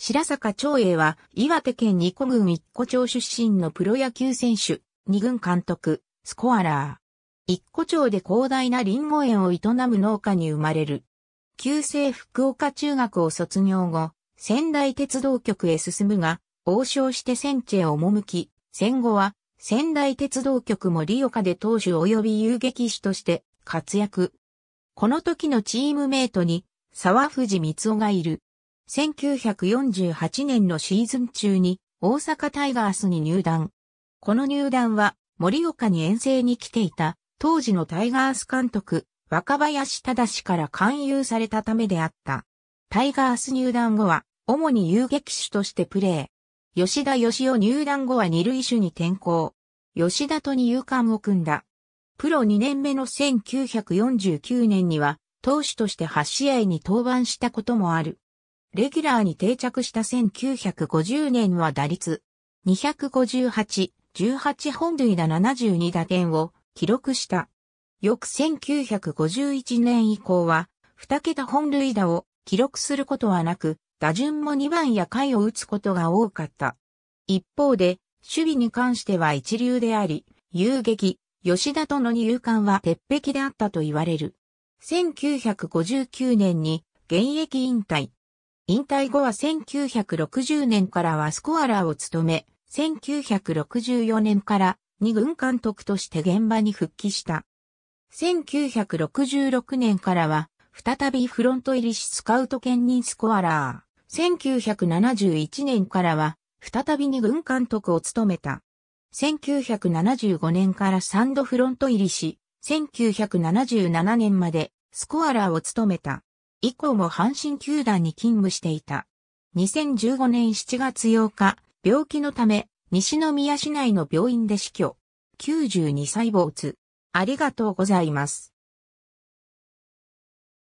白坂長英は岩手県二古郡一古町出身のプロ野球選手、二軍監督、スコアラー。一古町で広大な林檎園を営む農家に生まれる。旧制福岡中学を卒業後、仙台鉄道局へ進むが、王将して戦地へ赴き、戦後は仙台鉄道局も利岡で投手及び遊撃士として活躍。この時のチームメイトに沢藤光雄がいる。1948年のシーズン中に大阪タイガースに入団。この入団は森岡に遠征に来ていた当時のタイガース監督若林正から勧誘されたためであった。タイガース入団後は主に遊撃手としてプレー。吉田義雄入団後は二塁手に転向。吉田と二遊間を組んだ。プロ2年目の1949年には投手として8試合に登板したこともある。レギュラーに定着した1950年は打率258、18本塁打72打点を記録した。翌1951年以降は2桁本塁打を記録することはなく、打順も2番や回を打つことが多かった。一方で、守備に関しては一流であり、遊撃、吉田との二遊間は鉄壁であったと言われる。1959年に現役引退。引退後は1960年からはスコアラーを務め、1964年から2軍監督として現場に復帰した。1966年からは、再びフロント入りしスカウト兼任スコアラー。1971年からは、再び2軍監督を務めた。1975年からサンドフロント入りし、1977年までスコアラーを務めた。以降も阪神球団に勤務していた。2015年7月8日、病気のため、西宮市内の病院で死去。92歳没。ありがとうございます。